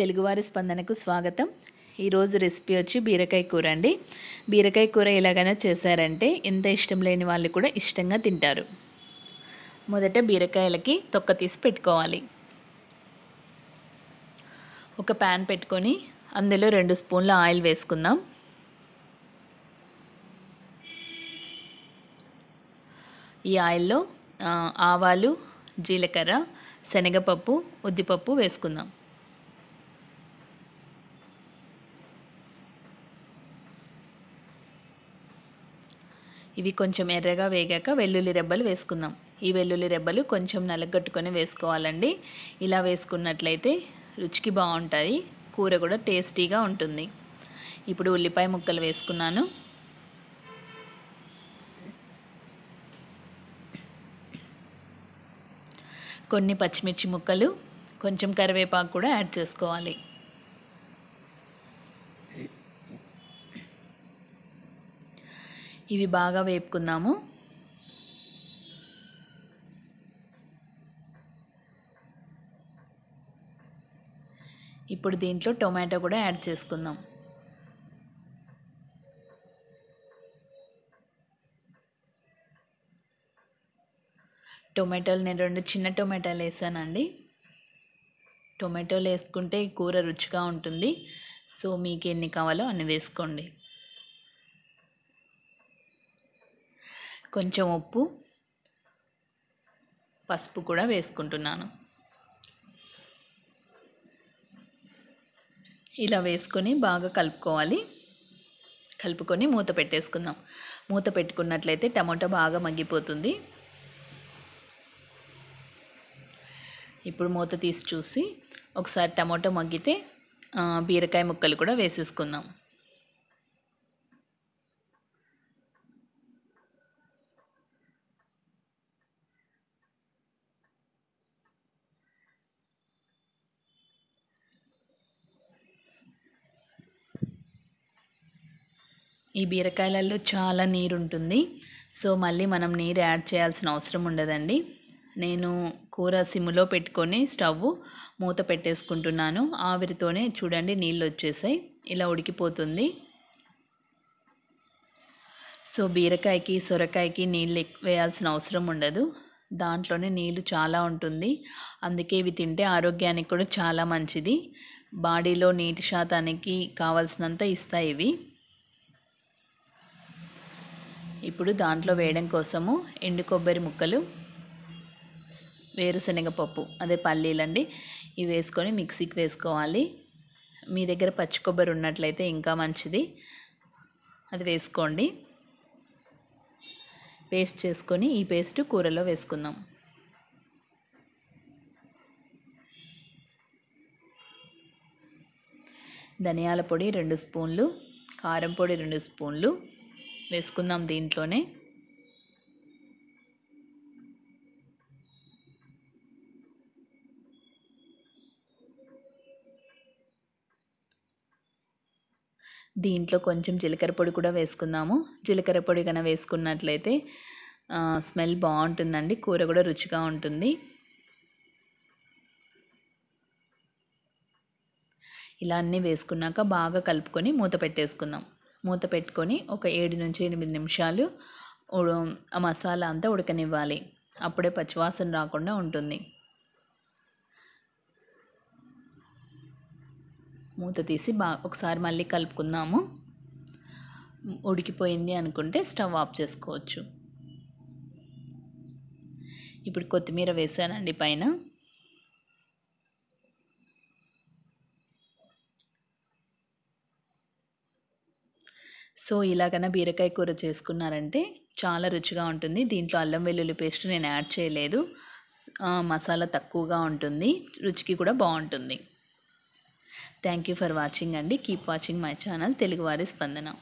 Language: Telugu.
తెలుగువారి స్పందనకు స్వాగతం ఈరోజు రెసిపీ వచ్చి బీరకాయ కూర అండి బీరకాయ కూర ఎలాగైనా చేశారంటే ఎంత ఇష్టం లేని వాళ్ళు కూడా ఇష్టంగా తింటారు మొదట బీరకాయలకి తొక్క తీసి పెట్టుకోవాలి ఒక ప్యాన్ పెట్టుకొని అందులో రెండు స్పూన్ల ఆయిల్ వేసుకుందాం ఈ ఆయిల్లో ఆవాలు జీలకర్ర శనగపప్పు ఉద్దిపప్పు వేసుకుందాం ఇవి కొంచెం ఎర్రగా వేగాక వెల్లుల్లి రెబ్బలు వేసుకుందాం ఈ వెల్లుల్లి రెబ్బలు కొంచెం నలగొట్టుకొని వేసుకోవాలండి ఇలా వేసుకున్నట్లయితే రుచికి బాగుంటుంది కూర కూడా టేస్టీగా ఉంటుంది ఇప్పుడు ఉల్లిపాయ ముక్కలు వేసుకున్నాను కొన్ని పచ్చిమిర్చి ముక్కలు కొంచెం కరివేపాకు కూడా యాడ్ చేసుకోవాలి ఇవి బాగా వేపుకుందాము ఇప్పుడు దీంట్లో టొమాటో కూడా యాడ్ చేసుకుందాం టొమాటోలు నేను రెండు చిన్న టొమాటోలు వేసానండి టొమాటోలు వేసుకుంటే కూర రుచిగా ఉంటుంది సో మీకు ఎన్ని కావాలో అన్ని వేసుకోండి కొంచెం ఉప్పు పసుపు కూడా వేసుకుంటున్నాను ఇలా వేసుకొని బాగా కలుపుకోవాలి కలుపుకొని మూత పెట్టేసుకుందాం మూత పెట్టుకున్నట్లయితే టమాటో బాగా మగ్గిపోతుంది ఇప్పుడు మూత తీసి చూసి ఒకసారి టమాటో మగ్గితే బీరకాయ ముక్కలు కూడా వేసేసుకుందాం ఈ బీరకాయలలో చాలా నీరు ఉంటుంది సో మళ్ళీ మనం నీరు యాడ్ చేయాల్సిన అవసరం ఉండదండి నేను కూర సిమ్లో పెట్టుకొని స్టవ్ మూత పెట్టేసుకుంటున్నాను ఆవిరితోనే చూడండి నీళ్ళు వచ్చేసాయి ఇలా ఉడికిపోతుంది సో బీరకాయకి సొరకాయకి నీళ్ళు వేయాల్సిన అవసరం ఉండదు దాంట్లోనే నీళ్ళు చాలా ఉంటుంది అందుకే ఇవి తింటే ఆరోగ్యానికి కూడా చాలా మంచిది బాడీలో నీటి శాతానికి కావాల్సినంత ఇస్తాయి ఇవి ఇప్పుడు దాంట్లో వేయడం కోసము ఎండు కొబ్బరి ముక్కలు వేరుశనగ పప్పు అదే పల్లీలండి ఇవి వేసుకొని మిక్సీకి వేసుకోవాలి మీ దగ్గర పచ్చి కొబ్బరి ఉన్నట్లయితే ఇంకా మంచిది అది వేసుకోండి పేస్ట్ చేసుకొని ఈ పేస్ట్ కూరలో వేసుకుందాం ధనియాల పొడి రెండు స్పూన్లు కారం పొడి రెండు స్పూన్లు వేసుకుందాం దీంట్లోనే దీంట్లో కొంచెం జీలకర్ర పొడి కూడా వేసుకుందాము జీలకర్ర పొడి కన వేసుకున్నట్లయితే స్మెల్ బాగుంటుందండి కూర కూడా రుచిగా ఉంటుంది ఇలా అన్నీ వేసుకున్నాక బాగా కలుపుకొని మూత పెట్టేసుకుందాం మూత పెట్టుకొని ఒక ఏడు నుంచి ఎనిమిది నిమిషాలు ఆ మసాలా అంతా ఉడకనివ్వాలి అప్పుడే పచ్చివాసన రాకుండా ఉంటుంది మూత తీసి బాగా ఒకసారి మళ్ళీ కలుపుకుందాము ఉడికిపోయింది అనుకుంటే స్టవ్ ఆఫ్ చేసుకోవచ్చు ఇప్పుడు కొత్తిమీర వేసానండి పైన సో ఇలాగైనా బీరకాయ కూర చేసుకున్నారంటే చాలా రుచిగా ఉంటుంది దీంట్లో అల్లం వెల్లుల్లి పేస్ట్ నేను యాడ్ చేయలేదు మసాలా తక్కువగా ఉంటుంది రుచికి కూడా బాగుంటుంది థ్యాంక్ యూ ఫర్ వాచింగ్ అండి కీప్ వాచింగ్ మై ఛానల్ తెలుగువారి స్పందన